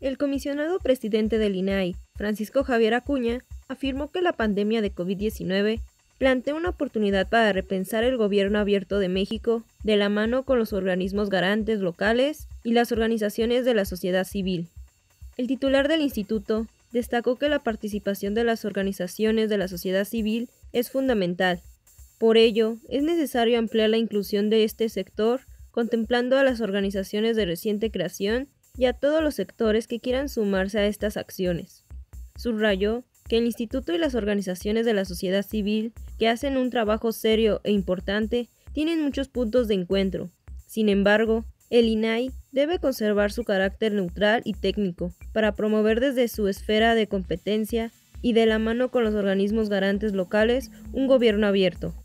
El comisionado presidente del INAI, Francisco Javier Acuña, afirmó que la pandemia de COVID-19 plantea una oportunidad para repensar el gobierno abierto de México de la mano con los organismos garantes locales y las organizaciones de la sociedad civil. El titular del instituto destacó que la participación de las organizaciones de la sociedad civil es fundamental. Por ello, es necesario ampliar la inclusión de este sector contemplando a las organizaciones de reciente creación y a todos los sectores que quieran sumarse a estas acciones. Subrayó que el Instituto y las organizaciones de la sociedad civil que hacen un trabajo serio e importante tienen muchos puntos de encuentro. Sin embargo, el INAI debe conservar su carácter neutral y técnico para promover desde su esfera de competencia y de la mano con los organismos garantes locales un gobierno abierto,